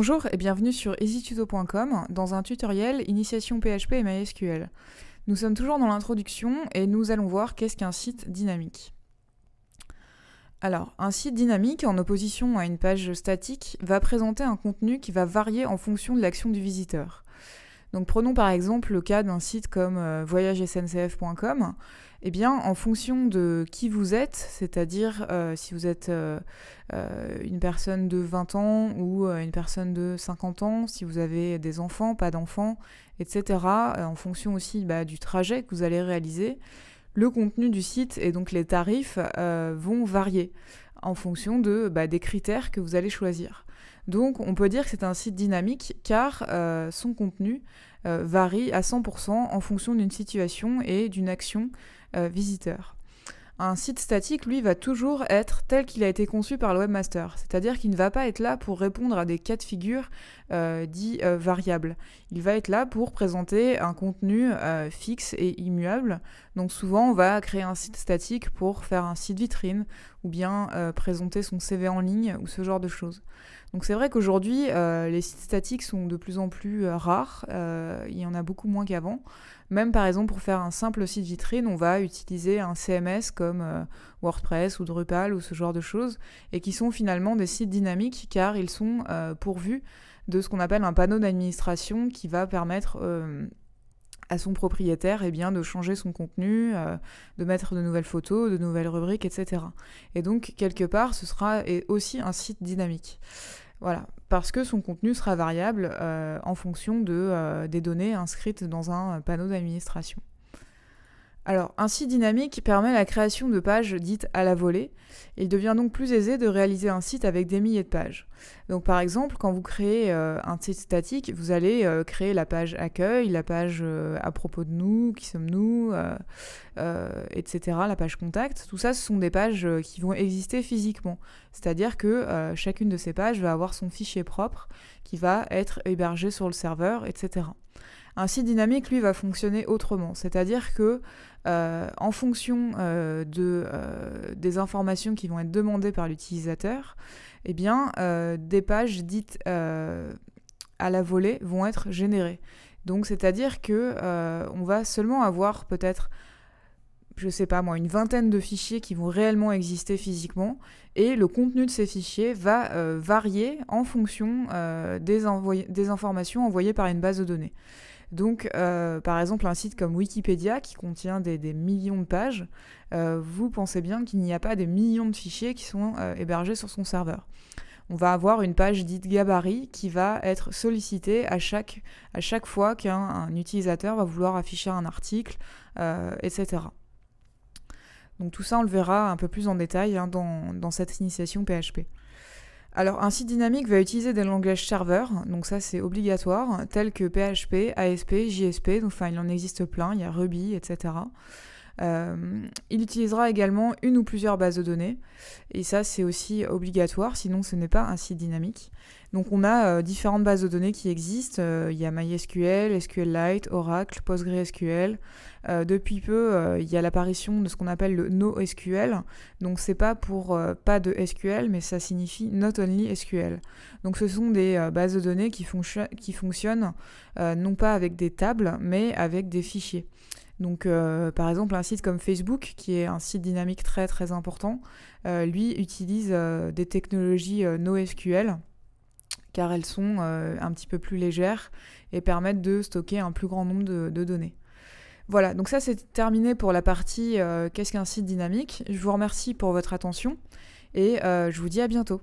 Bonjour et bienvenue sur easytuto.com dans un tutoriel Initiation PHP et MySQL. Nous sommes toujours dans l'introduction et nous allons voir qu'est-ce qu'un site dynamique. Alors, un site dynamique, en opposition à une page statique, va présenter un contenu qui va varier en fonction de l'action du visiteur. Donc prenons par exemple le cas d'un site comme euh, voyagesncf.com. Eh bien, en fonction de qui vous êtes, c'est-à-dire euh, si vous êtes euh, une personne de 20 ans ou une personne de 50 ans, si vous avez des enfants, pas d'enfants, etc., en fonction aussi bah, du trajet que vous allez réaliser, le contenu du site et donc les tarifs euh, vont varier en fonction de, bah, des critères que vous allez choisir. Donc on peut dire que c'est un site dynamique car euh, son contenu euh, varie à 100% en fonction d'une situation et d'une action visiteur un site statique, lui, va toujours être tel qu'il a été conçu par le webmaster. C'est-à-dire qu'il ne va pas être là pour répondre à des cas de figure euh, dits euh, variables. Il va être là pour présenter un contenu euh, fixe et immuable. Donc souvent, on va créer un site statique pour faire un site vitrine ou bien euh, présenter son CV en ligne ou ce genre de choses. Donc c'est vrai qu'aujourd'hui, euh, les sites statiques sont de plus en plus euh, rares, il y en a beaucoup moins qu'avant. Même par exemple pour faire un simple site vitrine, on va utiliser un CMS comme WordPress ou Drupal ou ce genre de choses, et qui sont finalement des sites dynamiques car ils sont pourvus de ce qu'on appelle un panneau d'administration qui va permettre à son propriétaire eh bien, de changer son contenu, euh, de mettre de nouvelles photos, de nouvelles rubriques, etc. Et donc, quelque part, ce sera aussi un site dynamique. Voilà, parce que son contenu sera variable euh, en fonction de, euh, des données inscrites dans un panneau d'administration. Alors, un site dynamique permet la création de pages dites à la volée. Il devient donc plus aisé de réaliser un site avec des milliers de pages. Donc, par exemple, quand vous créez euh, un site statique, vous allez euh, créer la page accueil, la page euh, à propos de nous, qui sommes-nous, etc., la page contact. Tout ça, ce sont des pages qui vont exister physiquement. C'est-à-dire que chacune de ces pages va avoir son fichier propre qui va être hébergé sur le serveur, etc. Un site dynamique, lui, va fonctionner autrement. C'est-à-dire que, euh, en fonction euh, de, euh, des informations qui vont être demandées par l'utilisateur, eh bien, des pages dites à la volée vont être générées. Donc, c'est-à-dire que on va seulement avoir peut-être je sais pas moi, une vingtaine de fichiers qui vont réellement exister physiquement, et le contenu de ces fichiers va euh, varier en fonction euh, des, des, informations envoyées par une base de données. Donc, euh, par exemple, un site comme Wikipédia, qui contient des, millions de pages, vous pensez bien qu'il n'y a pas des millions de fichiers qui sont hébergés sur son serveur on va avoir une page dite gabarit qui va être sollicitée à chaque, à chaque fois qu'un utilisateur va vouloir afficher un article, etc. Donc tout ça, on le verra un peu plus en détail hein, dans, dans, cette initiation PHP. Alors un site dynamique va utiliser des langages serveurs, donc ça c'est obligatoire, tels que PHP, ASP, JSP, donc enfin il en existe plein, il y a Ruby, etc. Euh, il utilisera également une ou plusieurs bases de données, et ça c'est aussi obligatoire, sinon ce n'est pas un site dynamique. Donc on a euh, différentes bases de données qui existent, euh, il y a MySQL, SQLite, Oracle, PostgreSQL. depuis peu, il y a l'apparition de ce qu'on appelle le NoSQL, donc c'est pas pour pas de SQL, mais ça signifie Not Only SQL. Donc ce sont des bases de données qui fonctionnent non pas avec des tables, mais avec des fichiers. Donc, euh, par exemple, un site comme Facebook, qui est un site dynamique très très important, euh, lui utilise euh, des technologies NoSQL car elles sont un petit peu plus légères et permettent de stocker un plus grand nombre de données. Voilà, donc ça c'est terminé pour la partie qu'est-ce qu'un site dynamique. Je vous remercie pour votre attention et je vous dis à bientôt.